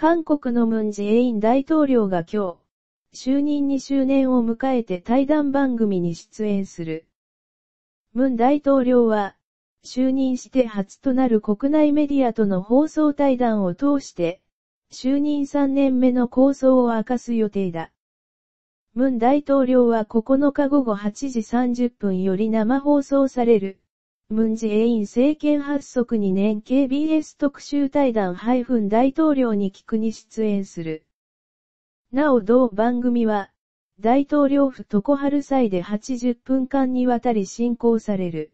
韓国のムンジェイン大統領が今日、就任2周年を迎えて対談番組に出演する。ムン大統領は、就任して初となる国内メディアとの放送対談を通して、就任3年目の構想を明かす予定だ。ムン大統領は9日午後8時30分より生放送される。ムンジェイン政権発足2年 KBS 特集対談大統領に聞くに出演する。なお同番組は、大統領府常春祭で80分間にわたり進行される。